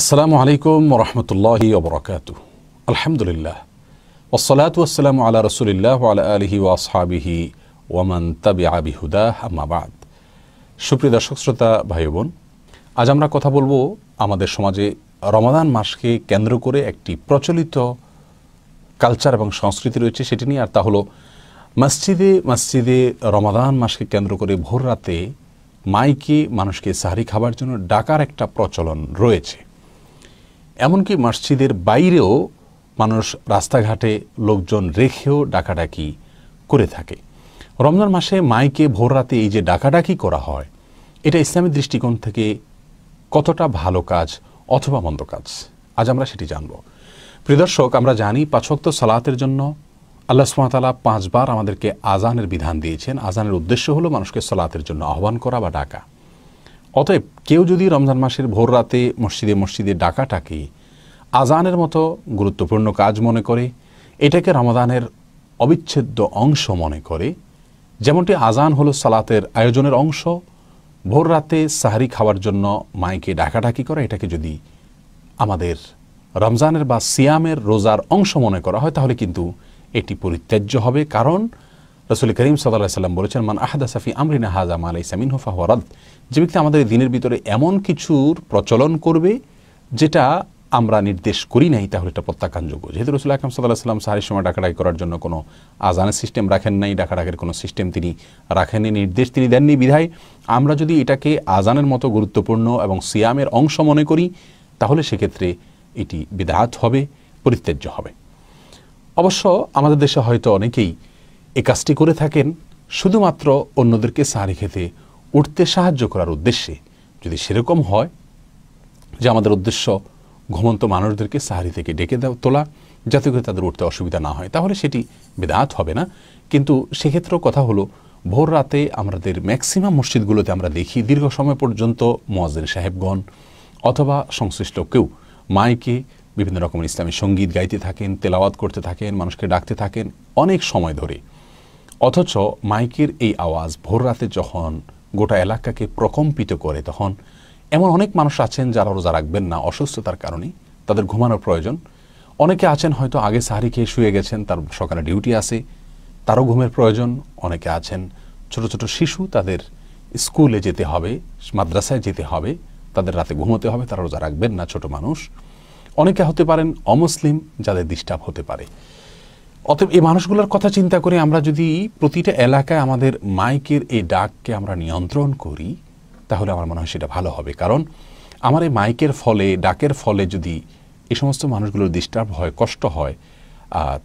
আসসালামু আলাইকুম রহমতুল্লাহি ওবরাকাত আলহামদুলিল্লাহ ওসলাত ওসালাম আল্লাহ রসুলিল্লাহ আল্লাহ আলহি ওয়াসহাবিহি ওয়ামান তাবি আবি হুদা হাম্মাবাদ সুপ্রিয় দর্শক শ্রোতা ভাই বোন আজ আমরা কথা বলবো আমাদের সমাজে রমাদান মাসকে কেন্দ্র করে একটি প্রচলিত কালচার এবং সংস্কৃতি রয়েছে সেটি নিয়ে আর তা হলো মসজিদে মসজিদে রমাদান মাসকে কেন্দ্র করে ভোর রাতে মাইকে মানুষকে সাহারি খাবার জন্য ডাকার একটা প্রচলন রয়েছে এমনকি মসজিদের বাইরেও মানুষ রাস্তাঘাটে লোকজন রেখেও ডাকাডাকি করে থাকে রমজান মাসে মাইকে ভোর রাতে এই যে ডাকাডাকি করা হয় এটা ইসলামী দৃষ্টিকোণ থেকে কতটা ভালো কাজ অথবা মন্দ কাজ আজ আমরা সেটি জানব প্রিদর্শক আমরা জানি পাঁচক্ত সালাতের জন্য আল্লাহ সুমাতালা পাঁচবার আমাদেরকে আজানের বিধান দিয়েছেন আজানের উদ্দেশ্য হলো মানুষকে সালাতের জন্য আহ্বান করা বা ডাকা অতএব কেউ যদি রমজান মাসের ভোর রাতে মসজিদে মসজিদে ডাকাটাকে আজানের মতো গুরুত্বপূর্ণ কাজ মনে করে এটাকে রমাদানের অবিচ্ছেদ্য অংশ মনে করে যেমনটি আজান হলো সালাতের আয়োজনের অংশ ভোর রাতে সাহারি খাওয়ার জন্য মাইকে ডাকাডাকি করা এটাকে যদি আমাদের রমজানের বা সিয়ামের রোজার অংশ মনে করা হয় তাহলে কিন্তু এটি পরিত্যাজ্য হবে কারণ রসুল করিম সাল্লাহ সাল্লাম বলেছেন মান আহাদা সাফি আমরিনা হাজা মালাই সামিন হোফা হরাদ যে ব্যক্তি আমাদের দিনের ভিতরে এমন কিছুর প্রচলন করবে যেটা আমরা নির্দেশ করি নাই তাহলে এটা প্রত্যাখ্যানযোগ্য যেহেতু রসুল আকরম সাল্লাহ সাল্লাম সাহারির সময় ডাকাডাকি করার জন্য কোনো আজানের সিস্টেম রাখেন নাই ডাকাডাকের কোনো সিস্টেম তিনি রাখেননি নির্দেশ তিনি দেননি বিধায় আমরা যদি এটাকে আজানের মতো গুরুত্বপূর্ণ এবং সিয়ামের অংশ মনে করি তাহলে সেক্ষেত্রে এটি বিধাত হবে পরিত্যাজ্য হবে অবশ্য আমাদের দেশে হয়তো অনেকেই এ কাজটি করে থাকেন শুধুমাত্র অন্যদেরকে সাহারি খেতে উঠতে সাহায্য করার উদ্দেশ্যে যদি সেরকম হয় যে আমাদের উদ্দেশ্য ঘুমন্ত মানুষদেরকে সাহারি থেকে ডেকে তোলা যাতে করে তাদের উঠতে অসুবিধা না হয় তাহলে সেটি বেদাত হবে না কিন্তু সেক্ষেত্রেও কথা হলো ভোর রাতে আমাদের ম্যাক্সিমাম মসজিদগুলোতে আমরা দেখি দীর্ঘ সময় পর্যন্ত মোয়াজের সাহেবগণ অথবা সংশ্লিষ্ট কেউ মাইকে বিভিন্ন রকমের ইসলামী সঙ্গীত গাইতে থাকেন তেলাওয়াত করতে থাকেন মানুষকে ডাকতে থাকেন অনেক সময় ধরে অথচ মাইকের এই আওয়াজ ভোর রাতে যখন গোটা এলাকাকে প্রকম্পিত করে তখন এমন অনেক মানুষ আছেন যারা রোজা রাখবেন না অসুস্থতার কারণে তাদের ঘুমানোর প্রয়োজন অনেকে আছেন হয়তো আগে সাহারি খেয়ে শুয়ে গেছেন তার সকালে ডিউটি আছে তারও ঘুমের প্রয়োজন অনেকে আছেন ছোট ছোট শিশু তাদের স্কুলে যেতে হবে মাদ্রাসায় যেতে হবে তাদের রাতে ঘুমোতে হবে তারা রোজা রাখবেন না ছোট মানুষ অনেকে হতে পারেন অমুসলিম যাদের ডিস্টার্ব হতে পারে অতএব এই মানুষগুলোর কথা চিন্তা করে আমরা যদি প্রতিটা এলাকায় আমাদের মাইকের এই ডাককে আমরা নিয়ন্ত্রণ করি তাহলে আমার মনে হয় সেটা ভালো হবে কারণ আমার এই মাইকের ফলে ডাকের ফলে যদি এ সমস্ত মানুষগুলোর ডিস্টার্ব হয় কষ্ট হয়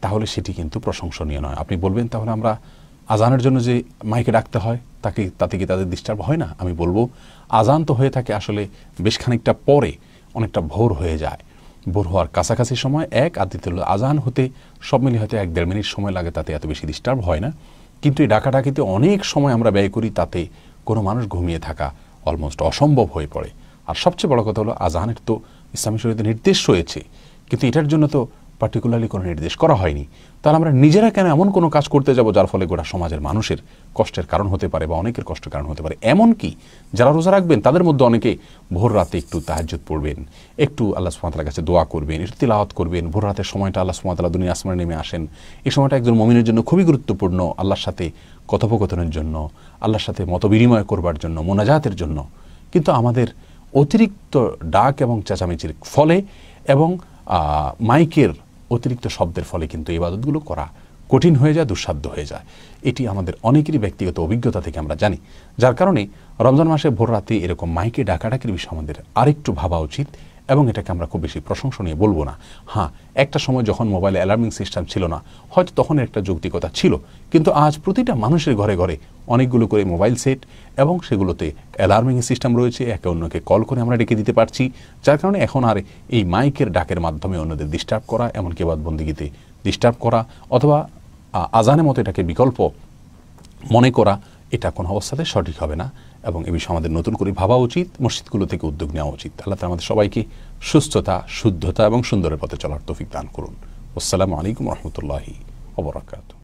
তাহলে সেটি কিন্তু প্রশংসনীয় নয় আপনি বলবেন তাহলে আমরা আজানের জন্য যে মাইকে ডাকতে হয় তাকে তাতে কি তাদের ডিস্টার্ব হয় না আমি বলবো আজান তো হয়ে থাকে আসলে বেশ খানিকটা পরে অনেকটা ভোর হয়ে যায় ভোর হওয়ার কাছাকাছি সময় এক আদিত্যুল আজান হতে সব মিলিয়ে হয়তো এক দেড় মিনিট সময় লাগে তাতে এত বেশি ডিস্টার্ব হয় না কিন্তু এই ডাকাডাকিতে অনেক সময় আমরা ব্যয় করি তাতে কোনো মানুষ ঘুমিয়ে থাকা অলমোস্ট অসম্ভব হয়ে পড়ে আর সবচেয়ে বড় কথা হলো আজানের তো ইসলামী শরীরে নির্দেশ রয়েছে কিন্তু এটার জন্য তো পার্টিকুলারলি কোনো নির্দেশ করা হয়নি তাহলে আমরা নিজেরা কেন এমন কোনো কাজ করতে যাব যার ফলে গোটা সমাজের মানুষের কষ্টের কারণ হতে পারে বা অনেকের কষ্টের কারণ হতে পারে এমন কি যারা রোজা রাখবেন তাদের মধ্যে অনেকে ভোর রাতে একটু তাহাজুদ পড়বেন একটু আল্লাহ সুমাতার কাছে দোয়া করবেন একটু তিলাওয়াত করবেন ভোর রাতের সময়টা আল্লাহ সুমাতাল্লাহ দুনিয়া আসমানে নেমে আসেন এই সময়টা একজন মমিনের জন্য খুবই গুরুত্বপূর্ণ আল্লাহর সাথে কথোপকথনের জন্য আল্লাহর সাথে মত বিনিময় করবার জন্য মোনাজাতের জন্য কিন্তু আমাদের অতিরিক্ত ডাক এবং চেঁচামেচির ফলে এবং মাইকের অতিরিক্ত শব্দের ফলে কিন্তু ইবাদতগুলো করা কঠিন হয়ে যায় দুঃসাধ্য হয়ে যায় এটি আমাদের অনেকেরই ব্যক্তিগত অভিজ্ঞতা থেকে আমরা জানি যার কারণে রমজান মাসে ভোর রাতে এরকম মাইকে ডাকাডাকির বিষয়ে আমাদের আরেকটু ভাবা উচিত এবং এটাকে আমরা খুব বেশি প্রশংসনীয় বলবো না হ্যাঁ একটা সময় যখন মোবাইলে অ্যালার্মিং সিস্টেম ছিল না হয়তো তখন একটা যৌক্তিকতা ছিল কিন্তু আজ প্রতিটা মানুষের ঘরে ঘরে অনেকগুলো করে মোবাইল সেট এবং সেগুলোতে অ্যালার্মিং সিস্টেম রয়েছে একে অন্যকে কল করে আমরা ডেকে দিতে পারছি যার কারণে এখন আর এই মাইকের ডাকের মাধ্যমে অন্যদের ডিস্টার্ব করা এমনকি বাদবন্দিগিতে ডিস্টার্ব করা অথবা আজানের মতো এটাকে বিকল্প মনে করা এটা কোনো অবস্থাতে সঠিক হবে না এবং এ বিষয়ে আমাদের নতুন করে ভাবা উচিত মসজিদগুলো থেকে উদ্যোগ নেওয়া উচিত আল্লাহ আমাদের সবাইকে সুস্থতা শুদ্ধতা এবং সুন্দরের পথে চলার তফিক দান করুন আসসালামু আলাইকুম রহমতুল্লাহি অবরাকাত